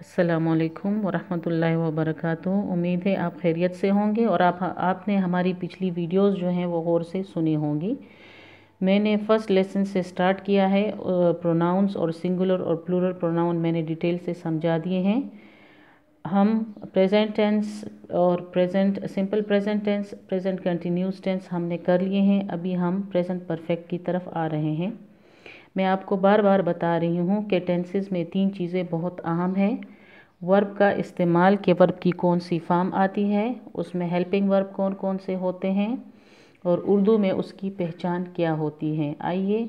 असलकम वरहमल वबरक उम्मीद है आप खैरियत से होंगे और आप आपने हमारी पिछली वीडियोस जो हैं वो गौर से सुनी होंगी मैंने फ़र्स्ट लेसन से स्टार्ट किया है प्रोनाउंस और सिंगुलर और प्लूरल प्रोनाउन मैंने डिटेल से समझा दिए हैं हम प्रेजेंट टेंस और present simple present tense present continuous tense हमने कर लिए हैं अभी हम प्रेजेंट परफेक्ट की तरफ आ रहे हैं मैं आपको बार बार बता रही हूँ कि टेंसेज में तीन चीज़ें बहुत अहम हैं वर्ब का इस्तेमाल के वर्ब की कौन सी फार्म आती है उसमें हेल्पिंग वर्ब कौन कौन से होते हैं और उर्दू में उसकी पहचान क्या होती है आइए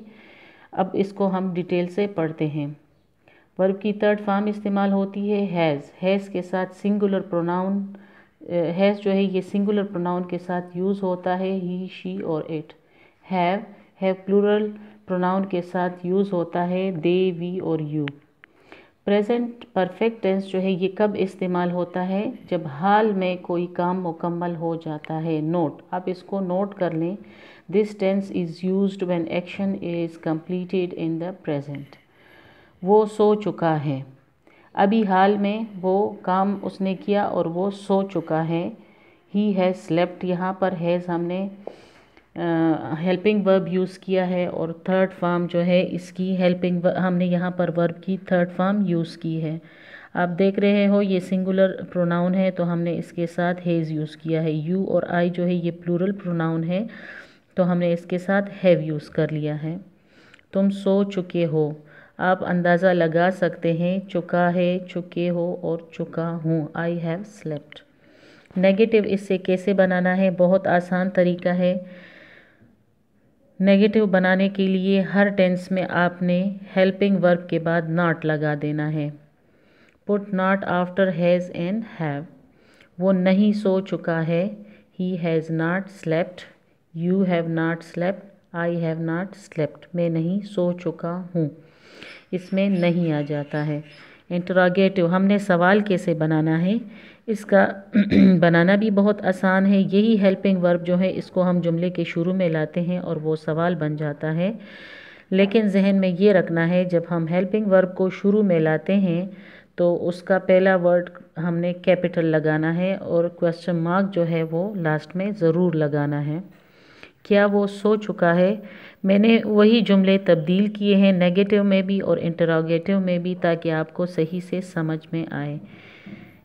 अब इसको हम डिटेल से पढ़ते हैं वर्ब की थर्ड फार्म इस्तेमाल होती है हैज़ हैज़ के साथ सिंगुलर प्रोनाउन हैज़ जो है ये सिंगुलर प्रोनाउन के साथ यूज़ होता है ही शी और it have have plural pronoun के साथ यूज़ होता है दे वी और यू प्रेजेंट परफेक्ट टेंस जो है ये कब इस्तेमाल होता है जब हाल में कोई काम मुकम्मल हो जाता है नोट आप इसको नोट कर लें this tense is use when action is completed in the present वो सो चुका है अभी हाल में वो काम उसने किया और वो सो चुका है ही हैज़ स्लेप्ट यहाँ पर हैज़ हमने हेल्पिंग वर्ब यूज़ किया है और थर्ड फॉर्म जो है इसकी हेल्पिंग हमने यहाँ पर वर्ब की थर्ड फॉर्म यूज़ की है आप देख रहे हो ये सिंगुलर प्रोनाउन है तो हमने इसके साथ हेज़ यूज़ किया है यू और आई जो है ये प्लूरल प्रोनाउन है तो हमने इसके साथ हैव यूज़ कर लिया है तुम सो चुके हो आप अंदाज़ा लगा सकते हैं चुका है चुके हो और चुका हूँ आई हैव स्लेप्ट नेगेटिव इससे कैसे बनाना है बहुत आसान तरीका है नेगेटिव बनाने के लिए हर टेंस में आपने हेल्पिंग वर्ब के बाद नाट लगा देना है put not after has and have वो नहीं सो चुका है he has not slept you have not slept I have not slept मैं नहीं सो चुका हूँ इसमें नहीं आ जाता है इंटरागेटिव हमने सवाल कैसे बनाना है इसका बनाना भी बहुत आसान है यही हेल्पिंग वर्ब जो है इसको हम जुमले के शुरू में लाते हैं और वो सवाल बन जाता है लेकिन जहन में ये रखना है जब हम हेल्पिंग वर्ब को शुरू में लाते हैं तो उसका पहला वर्ड हमने कैपिटल लगाना है और क्वेश्चन मार्क जो है वो लास्ट में ज़रूर लगाना है क्या वो सो चुका है मैंने वही जुमले तब्दील किए हैं नेगेटिव में भी और इंटरोगेटिव में भी ताकि आपको सही से समझ में आए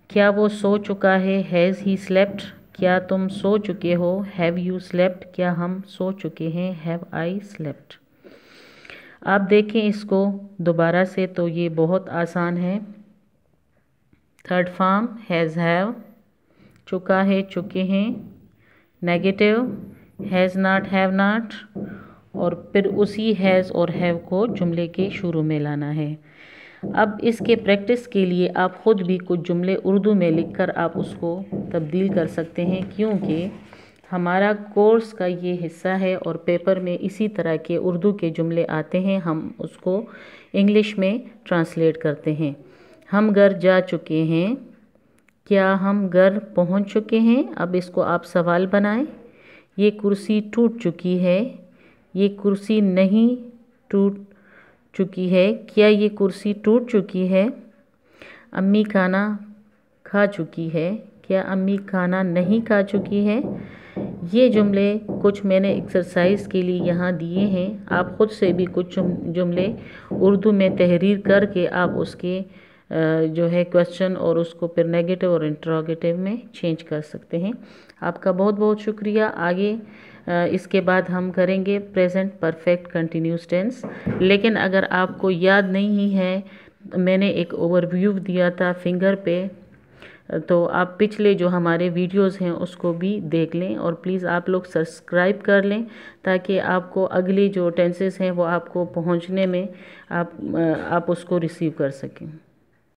क्या वो सो चुका है हैज़ ही स्लेप्ट क्या तुम सो चुके हो हैव यू स्लेप्ट क्या हम सो चुके हैं हैव आई स्लेप्ट आप देखें इसको दोबारा से तो ये बहुत आसान है थर्ड फॉर्म हैज़ हैव चुका है चुके हैं negative has not have not और फिर उसी हैज़ और हैव को जुमले के शुरू में लाना है अब इसके प्रैक्टिस के लिए आप ख़ुद भी कुछ जुमले उर्दू में लिखकर आप उसको तब्दील कर सकते हैं क्योंकि हमारा कोर्स का ये हिस्सा है और पेपर में इसी तरह के उर्दू के जुमले आते हैं हम उसको इंग्लिश में ट्रांसलेट करते हैं हम घर जा चुके हैं क्या हम घर पहुंच चुके हैं अब इसको आप सवाल बनाएं ये कुर्सी टूट चुकी है ये कुर्सी नहीं टूट चुकी है क्या ये कुर्सी टूट चुकी है अम्मी खाना खा चुकी है क्या अम्मी खाना नहीं खा चुकी है ये जुमले कुछ मैंने एक्सरसाइज के लिए यहाँ दिए हैं आप ख़ुद से भी कुछ जुमले उर्दू में तहरीर करके आप उसके जो है क्वेश्चन और उसको फिर नेगेटिव और इंट्रोगेटिव में चेंज कर सकते हैं आपका बहुत बहुत शुक्रिया आगे इसके बाद हम करेंगे प्रेजेंट परफेक्ट कंटिन्यूस टेंस लेकिन अगर आपको याद नहीं है मैंने एक ओवरव्यू दिया था फिंगर पे तो आप पिछले जो हमारे वीडियोस हैं उसको भी देख लें और प्लीज़ आप लोग सब्सक्राइब कर लें ताकि आपको अगली जो टेंसेस हैं वो आपको पहुंचने में आप आप उसको रिसीव कर सकें